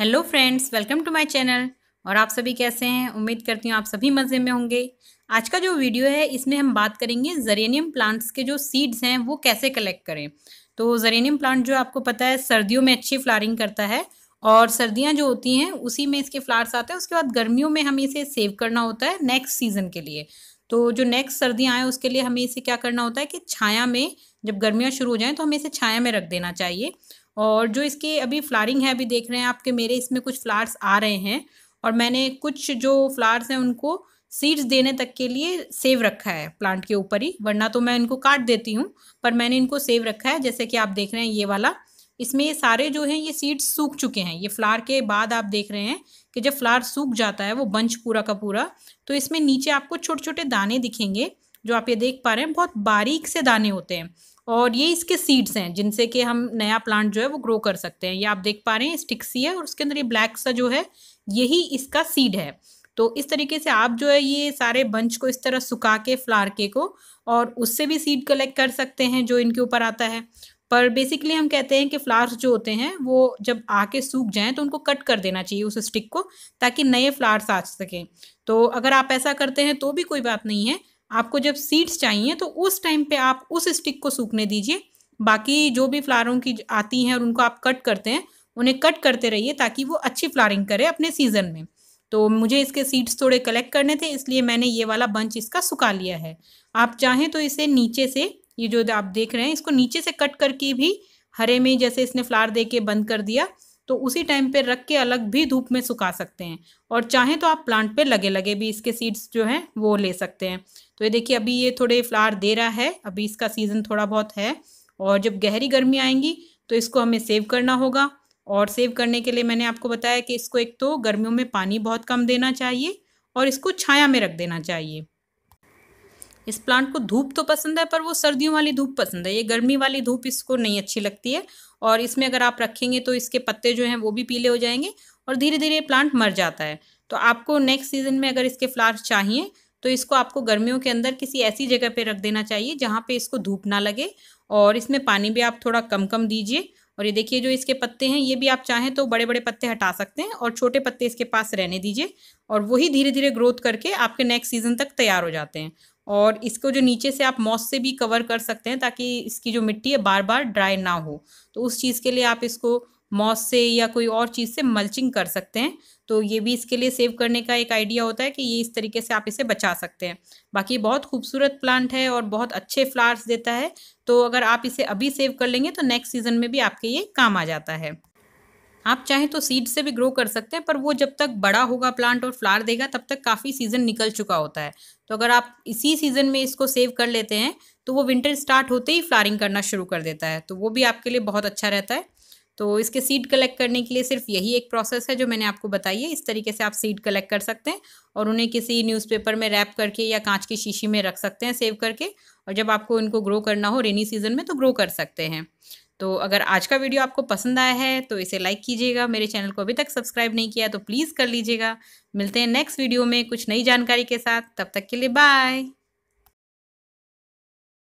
hello friends welcome to my channel और आप सभी कैसे हैं उम्मीद करती हूँ आप सभी मज़े में होंगे आज का जो वीडियो है इसमें हम बात करेंगे जरेनियम प्लांट्स के जो सीड्स हैं वो कैसे कलेक्ट करें तो जरेनियम प्लांट जो आपको पता है सर्दियों में अच्छी फ्लारिंग करता है और सर्दियाँ जो होती हैं उसी में इसके फ्लार्स आते हैं उसके बाद गर्मियों में हमें इसे सेव करना होता है नेक्स्ट सीज़न के लिए तो जो नेक्स्ट सर्दियाँ आएँ उसके लिए हमें इसे क्या करना होता है कि छाया में जब गर्मियाँ शुरू हो जाएँ तो हमें इसे छाया में रख देना चाहिए और जो इसके अभी फ्लारिंग है अभी देख रहे हैं आपके मेरे इसमें कुछ फ्लावर्स आ रहे हैं और मैंने कुछ जो फ्लावर्स हैं उनको सीड्स देने तक के लिए सेव रखा है प्लांट के ऊपर ही वरना तो मैं इनको काट देती हूँ पर मैंने इनको सेव रखा है जैसे कि आप देख रहे हैं ये वाला इसमें ये सारे जो हैं ये सीड्स सूख चुके हैं ये फ्लार के बाद आप देख रहे हैं कि जब फ्लार सूख जाता है वो बंच पूरा का पूरा तो इसमें नीचे आपको छोटे छोटे दाने दिखेंगे जो आप ये देख पा रहे हैं बहुत बारीक से दाने होते हैं और ये इसके सीड्स हैं जिनसे कि हम नया प्लांट जो है वो ग्रो कर सकते हैं ये आप देख पा रहे हैं स्टिक्सी है और उसके अंदर ये ब्लैक सा जो है यही इसका सीड है तो इस तरीके से आप जो है ये सारे बंच को इस तरह सुखा के फ्लार के को और उससे भी सीड कलेक्ट कर सकते हैं जो इनके ऊपर आता है पर बेसिकली हम कहते हैं कि फ्लावर्स जो होते हैं वो जब आके सूख जाएं तो उनको कट कर देना चाहिए उस स्टिक को ताकि नए फ्लावर्स आ सकें तो अगर आप ऐसा करते हैं तो भी कोई बात नहीं है आपको जब सीड्स चाहिए तो उस टाइम पे आप उस स्टिक को सूखने दीजिए बाकी जो भी फ्लावरों की आती हैं और उनको आप कट करते हैं उन्हें कट करते रहिए ताकि वो अच्छी फ्लारिंग करें अपने सीज़न में तो मुझे इसके सीड्स थोड़े कलेक्ट करने थे इसलिए मैंने ये वाला बंच इसका सुखा लिया है आप चाहें तो इसे नीचे से ये जो आप देख रहे हैं इसको नीचे से कट करके भी हरे में जैसे इसने फ्लावर दे के बंद कर दिया तो उसी टाइम पे रख के अलग भी धूप में सुखा सकते हैं और चाहें तो आप प्लांट पे लगे लगे भी इसके सीड्स जो हैं वो ले सकते हैं तो ये देखिए अभी ये थोड़े फ्लावर दे रहा है अभी इसका सीज़न थोड़ा बहुत है और जब गहरी गर्मी आएंगी तो इसको हमें सेव करना होगा और सेव करने के लिए मैंने आपको बताया कि इसको एक तो गर्मियों में पानी बहुत कम देना चाहिए और इसको छाया में रख देना चाहिए इस प्लांट को धूप तो पसंद है पर वो सर्दियों वाली धूप पसंद है ये गर्मी वाली धूप इसको नहीं अच्छी लगती है और इसमें अगर आप रखेंगे तो इसके पत्ते जो हैं वो भी पीले हो जाएंगे और धीरे धीरे प्लांट मर जाता है तो आपको नेक्स्ट सीजन में अगर इसके फ्लावर्स चाहिए तो इसको आपको गर्मियों के अंदर किसी ऐसी जगह पर रख देना चाहिए जहाँ पर इसको धूप ना लगे और इसमें पानी भी आप थोड़ा कम कम दीजिए और ये देखिए जो इसके पत्ते हैं ये भी आप चाहें तो बड़े बड़े पत्ते हटा सकते हैं और छोटे पत्ते इसके पास रहने दीजिए और वही धीरे धीरे ग्रोथ करके आपके नेक्स्ट सीजन तक तैयार हो जाते हैं और इसको जो नीचे से आप मॉस से भी कवर कर सकते हैं ताकि इसकी जो मिट्टी है बार बार ड्राई ना हो तो उस चीज़ के लिए आप इसको मॉस से या कोई और चीज़ से मल्चिंग कर सकते हैं तो ये भी इसके लिए सेव करने का एक आइडिया होता है कि ये इस तरीके से आप इसे बचा सकते हैं बाकी बहुत खूबसूरत प्लांट है और बहुत अच्छे फ्लावर्स देता है तो अगर आप इसे अभी सेव कर लेंगे तो नेक्स्ट सीज़न में भी आपके ये काम आ जाता है आप चाहें तो सीड से भी ग्रो कर सकते हैं पर वो जब तक बड़ा होगा प्लांट और फ्लावर देगा तब तक काफ़ी सीज़न निकल चुका होता है तो अगर आप इसी सीज़न में इसको सेव कर लेते हैं तो वो विंटर स्टार्ट होते ही फ्लारिंग करना शुरू कर देता है तो वो भी आपके लिए बहुत अच्छा रहता है तो इसके सीड कलेक्ट करने के लिए सिर्फ यही एक प्रोसेस है जो मैंने आपको बताई है इस तरीके से आप सीड कलेक्ट कर सकते हैं और उन्हें किसी न्यूज़पेपर में रैप करके या कांच की शीशी में रख सकते हैं सेव करके और जब आपको इनको ग्रो करना हो रेनी सीजन में तो ग्रो कर सकते हैं तो अगर आज का वीडियो आपको पसंद आया है तो इसे लाइक कीजिएगा मेरे चैनल को अभी तक सब्सक्राइब नहीं किया तो प्लीज़ कर लीजिएगा मिलते हैं नेक्स्ट वीडियो में कुछ नई जानकारी के साथ तब तक के लिए बाय